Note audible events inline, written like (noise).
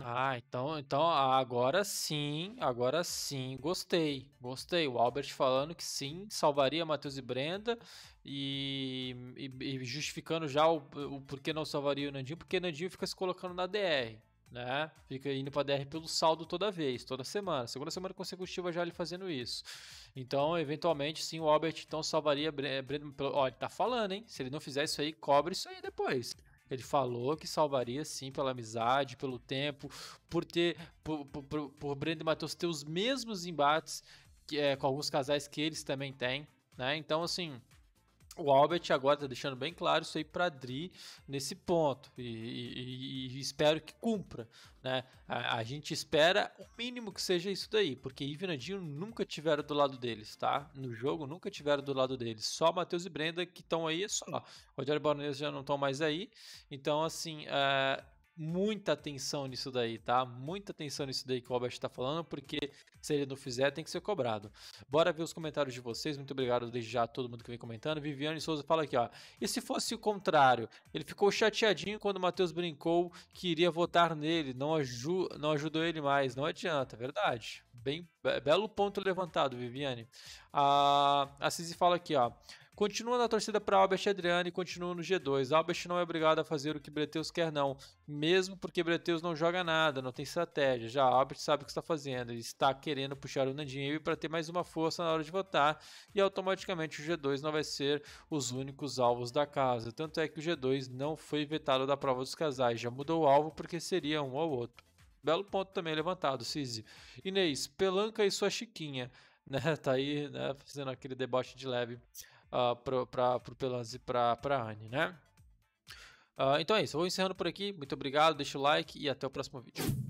Ah, então, então ah, agora sim, agora sim, gostei, gostei. O Albert falando que sim, salvaria Matheus e Brenda e, e, e justificando já o, o porquê não salvaria o Nandinho, porque o Nandinho fica se colocando na DR, né? Fica indo para DR pelo saldo toda vez, toda semana, segunda semana consecutiva já ele fazendo isso. Então, eventualmente, sim, o Albert então salvaria Brenda. Ó, ele tá falando, hein? Se ele não fizer isso aí, cobre isso aí depois. Ele falou que salvaria sim pela amizade, pelo tempo, por ter, por, por, por, por Brandon Matheus ter os mesmos embates que, é, com alguns casais que eles também têm, né? Então, assim, o Albert agora está deixando bem claro isso aí para a Dri nesse ponto e, e, e, espero que cumpra, né? A, a, gente espera o mínimo que seja isso daí, porque Ivan Nadinho nunca tiveram do lado deles, tá? No jogo nunca tiveram do lado deles, só Matheus e Brenda que estão aí, é só Rogério Baronesa já não estão mais aí, então assim, é, muita atenção nisso daí, tá? Muita atenção nisso daí que o Albert está falando, porque se ele não fizer, tem que ser cobrado. Bora ver os comentários de vocês. Muito obrigado desde já a todo mundo que vem comentando. Viviane Souza fala aqui, ó. E se fosse o contrário? Ele ficou chateadinho quando o Matheus brincou que iria votar nele. Não, aju não ajudou ele mais. Não adianta, é verdade. Bem, belo ponto levantado, Viviane. A, a fala aqui, ó. Continua na torcida para Albert e Adriano e continua no G2. Albert não é obrigado a fazer o que Breteus quer, não. Mesmo porque Breteus não joga nada, não tem estratégia. Já Albert sabe o que está fazendo. Ele está querendo puxar o Nandinho para ter mais uma força na hora de votar. E automaticamente o G2 não vai ser os únicos alvos da casa. Tanto é que o G2 não foi vetado da prova dos casais. Já mudou o alvo porque seria um ou outro. Belo ponto também levantado, Cisi. Inês, Pelanca e sua Chiquinha, (laughs) né? Tá aí, né? Fazendo aquele deboche de leve uh, pro, pra, pro Pelanzi e pra, pra Anne, né? Uh, então é isso, eu vou encerrando por aqui. Muito obrigado, deixa o like e até o próximo vídeo.